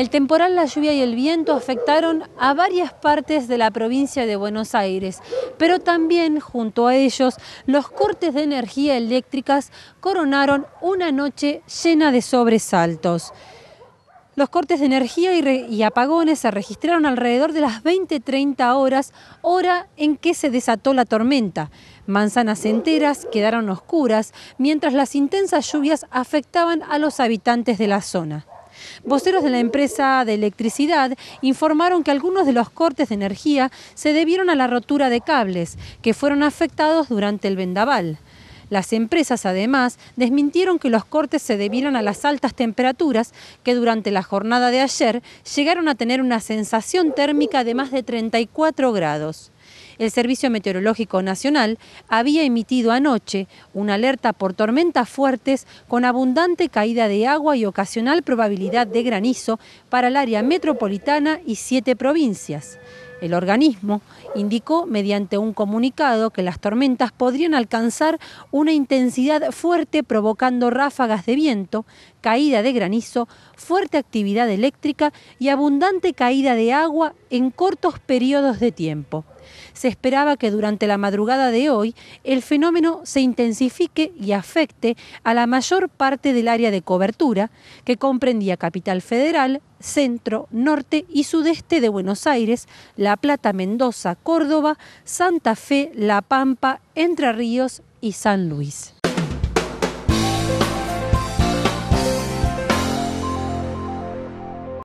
El temporal, la lluvia y el viento afectaron a varias partes de la provincia de Buenos Aires, pero también junto a ellos los cortes de energía eléctricas coronaron una noche llena de sobresaltos. Los cortes de energía y, apagones se registraron alrededor de las 20-30 horas, hora en que se desató la tormenta. Manzanas enteras quedaron oscuras, mientras las intensas lluvias afectaban a los habitantes de la zona. Voceros de la empresa de electricidad informaron que algunos de los cortes de energía se debieron a la rotura de cables, que fueron afectados durante el vendaval. Las empresas, además, desmintieron que los cortes se debieran a las altas temperaturas que durante la jornada de ayer llegaron a tener una sensación térmica de más de 34 grados. El Servicio Meteorológico Nacional había emitido anoche una alerta por tormentas fuertes con abundante caída de agua y ocasional probabilidad de granizo para el área metropolitana y siete provincias. El organismo indicó mediante un comunicado que las tormentas podrían alcanzar una intensidad fuerte provocando ráfagas de viento, caída de granizo, fuerte actividad eléctrica y abundante caída de agua en cortos periodos de tiempo se esperaba que durante la madrugada de hoy el fenómeno se intensifique y afecte a la mayor parte del área de cobertura, que comprendía Capital Federal, centro, norte y sudeste de Buenos Aires, La Plata, Mendoza, Córdoba, Santa Fe, La Pampa, Entre Ríos y San Luis.